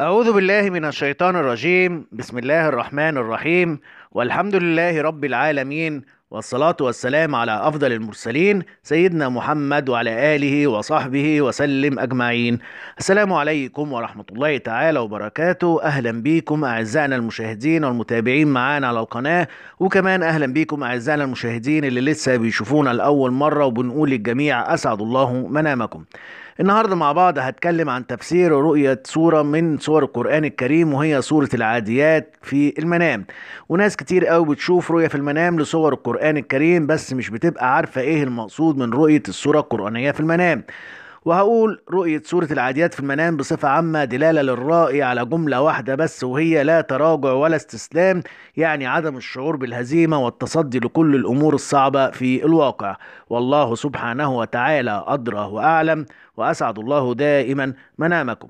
أعوذ بالله من الشيطان الرجيم بسم الله الرحمن الرحيم والحمد لله رب العالمين والصلاة والسلام على أفضل المرسلين سيدنا محمد وعلى آله وصحبه وسلم أجمعين السلام عليكم ورحمة الله تعالى وبركاته أهلا بيكم أعزائنا المشاهدين والمتابعين معانا على القناة وكمان أهلا بيكم أعزائنا المشاهدين اللي لسه بيشوفونا لأول مرة وبنقول للجميع أسعد الله منامكم النهارده مع بعض هتكلم عن تفسير رؤية صورة من صور القرآن الكريم وهي صورة العاديات في المنام وناس كتير قوي بتشوف رؤية في المنام لصور القرآن الكريم بس مش بتبقى عارفة ايه المقصود من رؤية الصورة القرآنية في المنام وهقول رؤية سورة العاديات في المنام بصفة عامة دلالة للرائي على جملة واحدة بس وهي لا تراجع ولا استسلام يعني عدم الشعور بالهزيمة والتصدي لكل الأمور الصعبة في الواقع والله سبحانه وتعالى أدرى وأعلم وأسعد الله دائما منامكم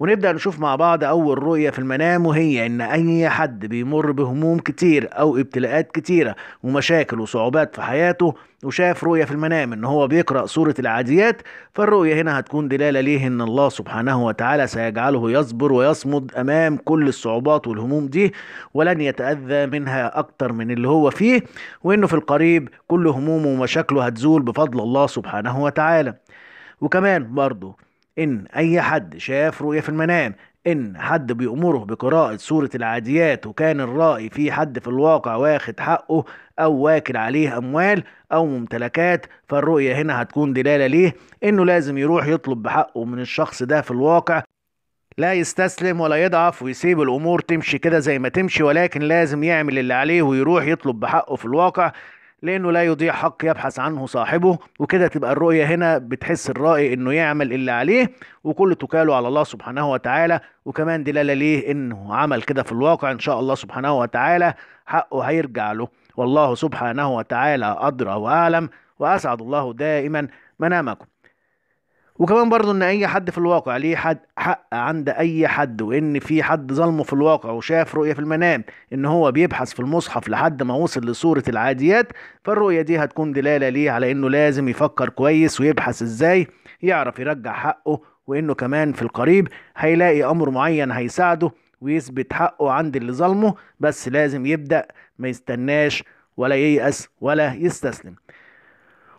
ونبدأ نشوف مع بعض أول رؤية في المنام وهي إن أي حد بيمر بهموم كتير أو ابتلاءات كتيرة ومشاكل وصعوبات في حياته وشاف رؤية في المنام إن هو بيقرأ سورة العاديات فالرؤية هنا هتكون دلالة ليه إن الله سبحانه وتعالى سيجعله يصبر ويصمد أمام كل الصعوبات والهموم دي ولن يتأذى منها أكتر من اللي هو فيه وإنه في القريب كل همومه ومشاكله هتزول بفضل الله سبحانه وتعالى وكمان برضه إن أي حد شاف رؤية في المنام إن حد بيأمره بقراءة سورة العاديات وكان الرأي في حد في الواقع واخد حقه أو واكل عليه أموال أو ممتلكات فالرؤية هنا هتكون دلالة ليه إنه لازم يروح يطلب بحقه من الشخص ده في الواقع لا يستسلم ولا يضعف ويسيب الأمور تمشي كده زي ما تمشي ولكن لازم يعمل اللي عليه ويروح يطلب بحقه في الواقع لانه لا يضيع حق يبحث عنه صاحبه وكده تبقى الرؤيه هنا بتحس الرائي انه يعمل اللي عليه وكل توكاله على الله سبحانه وتعالى وكمان دلاله ليه انه عمل كده في الواقع ان شاء الله سبحانه وتعالى حقه هيرجع له والله سبحانه وتعالى ادرى واعلم واسعد الله دائما منامكم وكمان برضه ان اي حد في الواقع ليه حد حق عند اي حد وان في حد ظلمه في الواقع وشاف رؤيه في المنام ان هو بيبحث في المصحف لحد ما وصل لصوره العاديات فالرؤيه دي هتكون دلاله ليه على انه لازم يفكر كويس ويبحث ازاي يعرف يرجع حقه وانه كمان في القريب هيلاقي امر معين هيساعده ويثبت حقه عند اللي ظلمه بس لازم يبدا ما يستناش ولا ييأس ولا يستسلم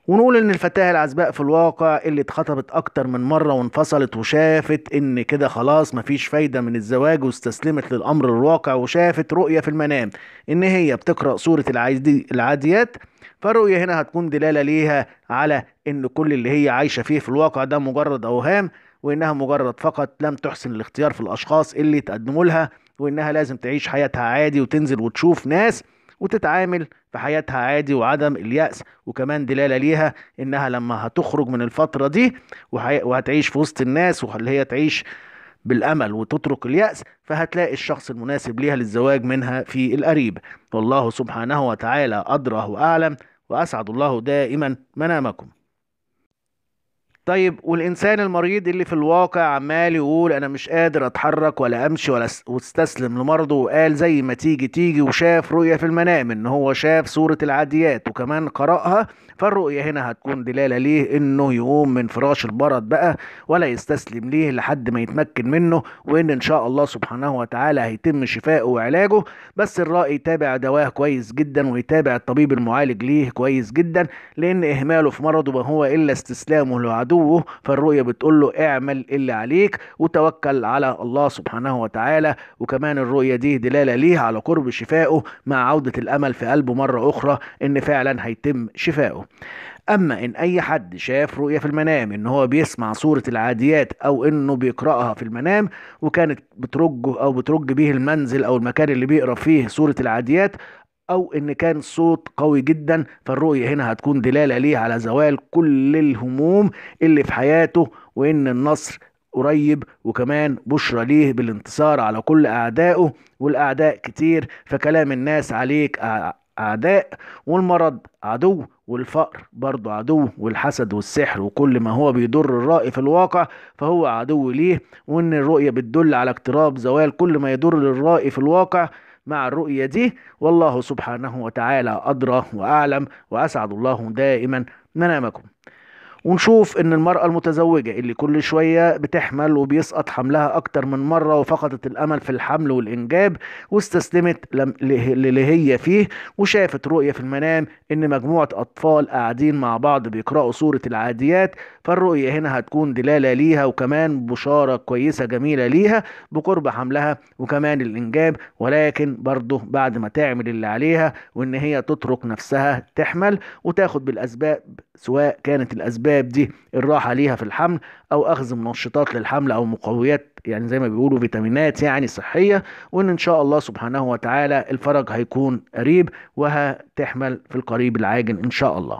ونقول ان الفتاة العزباء في الواقع اللي اتخطبت اكتر من مرة وانفصلت وشافت ان كده خلاص مفيش فايدة من الزواج واستسلمت للامر الواقع وشافت رؤية في المنام ان هي بتقرأ سورة العاديات فالرؤية هنا هتكون دلالة ليها على ان كل اللي هي عايشة فيه في الواقع ده مجرد اوهام وانها مجرد فقط لم تحسن الاختيار في الاشخاص اللي تقدموا لها وانها لازم تعيش حياتها عادي وتنزل وتشوف ناس وتتعامل في حياتها عادي وعدم اليأس وكمان دلالة ليها إنها لما هتخرج من الفترة دي وهتعيش في وسط الناس واللي هي تعيش بالامل وتترك الياس فهتلاقي الشخص المناسب ليها للزواج منها في القريب والله سبحانه وتعالى ادرى واعلم واسعد الله دائما منامكم طيب والانسان المريض اللي في الواقع عمال يقول انا مش قادر اتحرك ولا امشي ولا واستسلم لمرضه وقال زي ما تيجي تيجي وشاف رؤية في المنام ان هو شاف سورة العاديات وكمان قرأها فالرؤية هنا هتكون دلالة ليه انه يقوم من فراش البرد بقى ولا يستسلم ليه لحد ما يتمكن منه وان ان شاء الله سبحانه وتعالى هيتم شفائه وعلاجه بس الرأي يتابع دواه كويس جدا ويتابع الطبيب المعالج ليه كويس جدا لان اهماله في مرضه ما هو الا استسلامه لعدو عدوه فالرؤية بتقول له اعمل اللي عليك وتوكل على الله سبحانه وتعالى وكمان الرؤية دي دلالة ليه على قرب شفائه مع عودة الأمل في قلبه مرة أخرى إن فعلا هيتم شفائه اما ان اي حد شاف رؤيه في المنام ان هو بيسمع سوره العاديات او انه بيقراها في المنام وكانت بترج او بترج به المنزل او المكان اللي بيقرا فيه سوره العاديات او ان كان صوت قوي جدا فالرؤية هنا هتكون دلالة ليه على زوال كل الهموم اللي في حياته وان النصر قريب وكمان بشرى ليه بالانتصار على كل اعدائه والاعداء كتير فكلام الناس عليك اعداء والمرض عدو والفقر برضه عدو والحسد والسحر وكل ما هو بيضر الرأي في الواقع فهو عدو ليه وان الرؤية بتدل على اقتراب زوال كل ما يضر الرأي في الواقع مع الرؤية دي والله سبحانه وتعالى أدرى وأعلم وأسعد الله دائما منامكم ونشوف ان المرأة المتزوجة اللي كل شوية بتحمل وبيسقط حملها اكتر من مرة وفقدت الامل في الحمل والانجاب واستسلمت للي هي فيه وشافت رؤية في المنام ان مجموعة اطفال قاعدين مع بعض بيقرأوا سورة العاديات فالرؤية هنا هتكون دلالة ليها وكمان بشارة كويسة جميلة ليها بقرب حملها وكمان الانجاب ولكن برضه بعد ما تعمل اللي عليها وان هي تترك نفسها تحمل وتاخد بالاسباب سواء كانت الأسباب دي الراحة ليها في الحمل أو أخذ منشطات للحمل أو مقويات يعني زي ما بيقولوا فيتامينات يعني صحية وإن إن شاء الله سبحانه وتعالى الفرج هيكون قريب وهتحمل في القريب العاجل إن شاء الله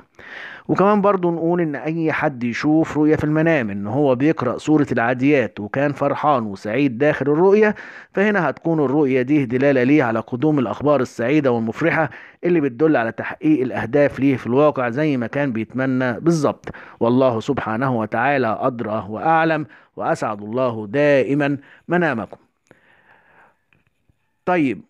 وكمان برضو نقول ان اي حد يشوف رؤية في المنام ان هو بيقرأ سورة العاديات وكان فرحان وسعيد داخل الرؤية فهنا هتكون الرؤية دي دلالة ليه على قدوم الاخبار السعيدة والمفرحة اللي بتدل على تحقيق الاهداف ليه في الواقع زي ما كان بيتمنى بالظبط والله سبحانه وتعالى ادرى واعلم واسعد الله دائما منامكم طيب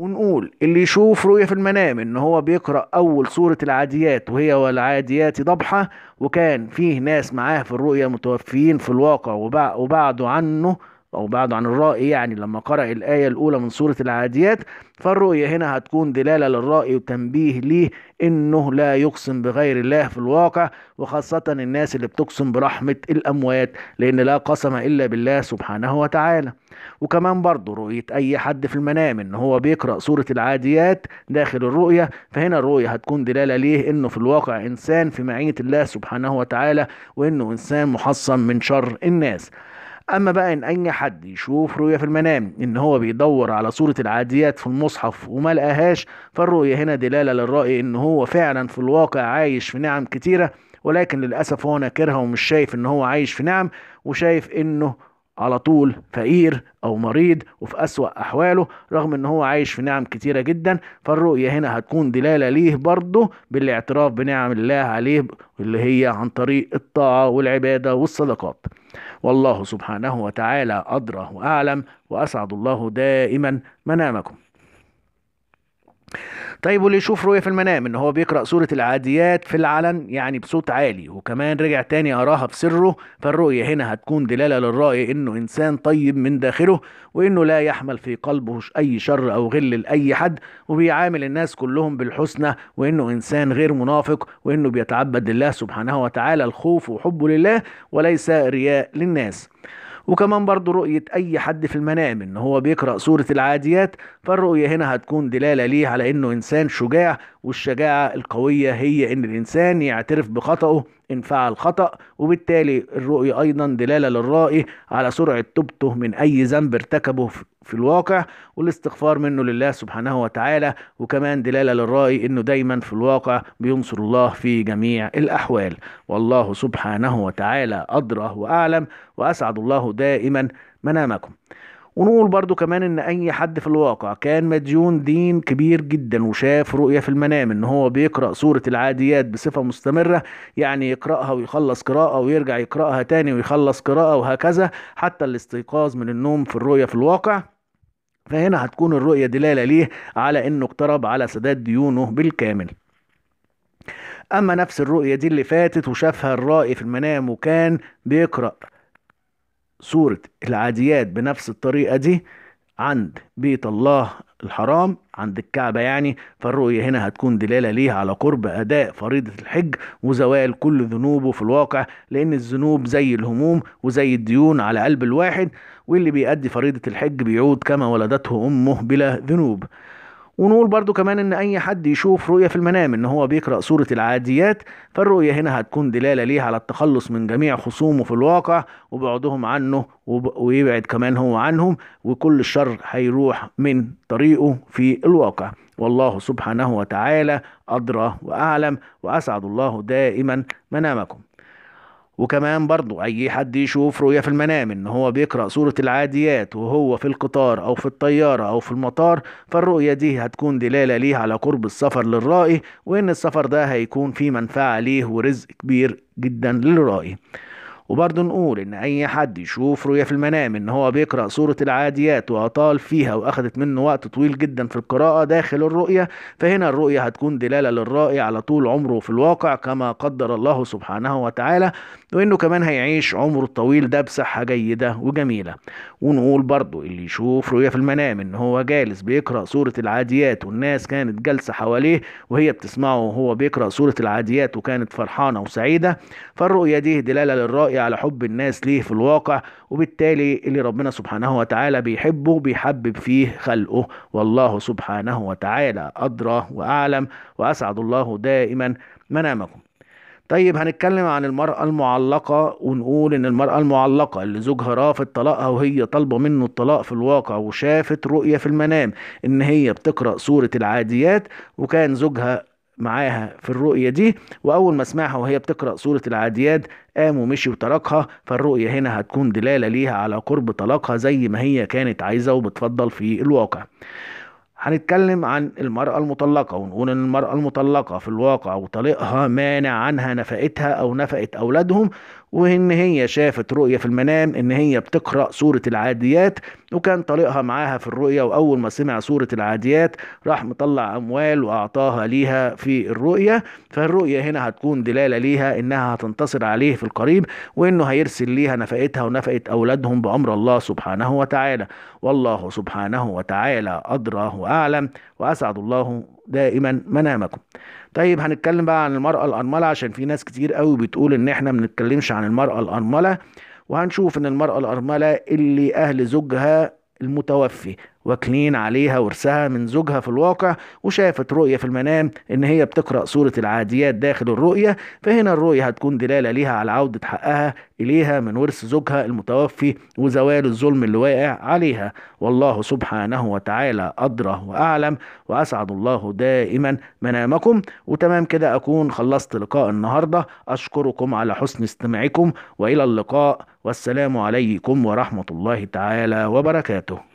ونقول اللي يشوف رؤية في المنام ان هو بيقرأ اول سورة العاديات وهي والعاديات ضبحة وكان فيه ناس معاه في الرؤية متوفيين في الواقع وبعدوا عنه أو بعد عن الرأي يعني لما قرأ الآية الأولى من سورة العاديات فالرؤية هنا هتكون دلالة للرأي وتنبيه ليه إنه لا يقسم بغير الله في الواقع وخاصة الناس اللي بتقسم برحمة الأموات لأن لا قسم إلا بالله سبحانه وتعالى وكمان برضه رؤية أي حد في المنام إن هو بيقرأ سورة العاديات داخل الرؤية فهنا الرؤية هتكون دلالة ليه إنه في الواقع إنسان في معية الله سبحانه وتعالى وإنه إنسان محصن من شر الناس اما بقى ان اي حد يشوف رؤية في المنام ان هو بيدور على صورة العاديات في المصحف وما لقاهاش فالرؤية هنا دلالة للرأي ان هو فعلا في الواقع عايش في نعم كتيرة ولكن للأسف هو ناكرها ومش شايف ان هو عايش في نعم وشايف انه على طول فقير او مريض وفي اسوأ احواله رغم ان هو عايش في نعم كتيرة جدا فالرؤية هنا هتكون دلالة ليه برضه بالاعتراف بنعم الله عليه اللي هي عن طريق الطاعة والعبادة والصدقات والله سبحانه وتعالى أدرى وأعلم وأسعد الله دائما منامكم طيب واللي يشوف رؤية في المنام ان هو بيقرأ سورة العاديات في العلن يعني بصوت عالي وكمان رجع تاني قراها في سره فالرؤية هنا هتكون دلالة للرأي انه انسان طيب من داخله وانه لا يحمل في قلبه اي شر او غل لاي حد وبيعامل الناس كلهم بالحسنى وانه انسان غير منافق وانه بيتعبد لله سبحانه وتعالى الخوف وحبه لله وليس رياء للناس وكمان برضو رؤية أي حد في المنام إن هو بيقرأ سورة العاديات فالرؤية هنا هتكون دلالة ليه على إنه إنسان شجاع والشجاعة القوية هي إن الإنسان يعترف بخطأه إن فعل خطأ وبالتالي الرؤية أيضا دلالة للرائي على سرعة توبته من أي ذنب ارتكبه في الواقع والاستغفار منه لله سبحانه وتعالى وكمان دلالة للرأي انه دايما في الواقع بينصر الله في جميع الاحوال والله سبحانه وتعالى ادرى واعلم واسعد الله دائما منامكم ونقول برضو كمان ان اي حد في الواقع كان مديون دين كبير جدا وشاف رؤية في المنام ان هو بيقرأ سورة العاديات بصفة مستمرة يعني يقرأها ويخلص قراءة ويرجع يقرأها تاني ويخلص قراءة وهكذا حتى الاستيقاظ من النوم في الرؤية في الواقع فهنا هتكون الرؤية دلالة ليه على انه اقترب على سداد ديونه بالكامل اما نفس الرؤية دي اللي فاتت وشافها الرائي في المنام وكان بيقرأ سورة العاديات بنفس الطريقة دي عند بيت الله الحرام عند الكعبة يعني فالرؤية هنا هتكون دلالة ليها على قرب أداء فريضة الحج وزوال كل ذنوبه في الواقع لأن الذنوب زي الهموم وزي الديون على قلب الواحد واللي بيأدي فريضة الحج بيعود كما ولدته أمه بلا ذنوب ونقول برضو كمان ان اي حد يشوف رؤية في المنام ان هو بيقرأ سورة العاديات فالرؤية هنا هتكون دلالة ليه على التخلص من جميع خصومه في الواقع وبعدهم عنه ويبعد كمان هو عنهم وكل الشر هيروح من طريقه في الواقع والله سبحانه وتعالى أدرى وأعلم وأسعد الله دائما منامكم وكمان برضو اي حد يشوف رؤية في المنام ان هو بيقرأ سورة العاديات وهو في القطار او في الطيارة او في المطار فالرؤية دي هتكون دلالة ليه على قرب السفر للرائي وان السفر ده هيكون فيه منفعة ليه ورزق كبير جدا للرائي وبرضه نقول ان اي حد يشوف رؤية في المنام ان هو بيقرأ سورة العاديات واطال فيها واخدت منه وقت طويل جدا في القراءة داخل الرؤية فهنا الرؤية هتكون دلالة للرائي على طول عمره في الواقع كما قدر الله سبحانه وتعالى وانه كمان هيعيش عمره الطويل ده بصحة جيدة وجميلة ونقول برضو اللي يشوف رؤية في المنام ان هو جالس بيقرأ سورة العاديات والناس كانت جالسة حواليه وهي بتسمعه وهو بيقرأ سورة العاديات وكانت فرحانة وسعيدة فالرؤية دي دلالة للرأي على حب الناس ليه في الواقع وبالتالي اللي ربنا سبحانه وتعالى بيحبه بيحبب فيه خلقه والله سبحانه وتعالى أدرى وأعلم وأسعد الله دائما منامكم طيب هنتكلم عن المرأة المعلقة ونقول إن المرأة المعلقة اللي زوجها رافض طلاقها وهي طالبة منه الطلاق في الواقع وشافت رؤية في المنام إن هي بتقرأ سورة العاديات وكان زوجها معاها في الرؤية دي وأول ما سمعها وهي بتقرأ سورة العاديات قام ومشي وتركها فالرؤية هنا هتكون دلالة ليها على قرب طلاقها زي ما هي كانت عايزة وبتفضل في الواقع هنتكلم عن المرأة المطلقة ونقول إن المرأة المطلقة في الواقع وطليقها مانع عنها نفقتها أو نفقة أولادهم وإن هي شافت رؤية في المنام إن هي بتقرأ سورة العاديات وكان طليقها معاها في الرؤية وأول ما سمع سورة العاديات راح مطلع أموال وأعطاها ليها في الرؤية فالرؤية هنا هتكون دلالة ليها إنها هتنتصر عليه في القريب وإنه هيرسل ليها نفقتها ونفقة أولادهم بأمر الله سبحانه وتعالى والله سبحانه وتعالى أدرى أعلم وأسعد الله دائما منامكم طيب هنتكلم بقى عن المرأة الأرملة عشان في ناس كتير قوي بتقول إن إحنا بنتكلمش عن المرأة الأرملة وهنشوف إن المرأة الأرملة اللي أهل زوجها المتوفي واكلين عليها ورثها من زوجها في الواقع وشافت رؤية في المنام إن هي بتقرأ سورة العاديات داخل الرؤية فهنا الرؤية هتكون دلالة ليها على عودة حقها إليها من ورث زوجها المتوفي وزوال الظلم اللي واقع عليها والله سبحانه وتعالى أدرى وأعلم وأسعد الله دائما منامكم وتمام كده أكون خلصت لقاء النهاردة أشكركم على حسن استماعكم وإلى اللقاء والسلام عليكم ورحمة الله تعالى وبركاته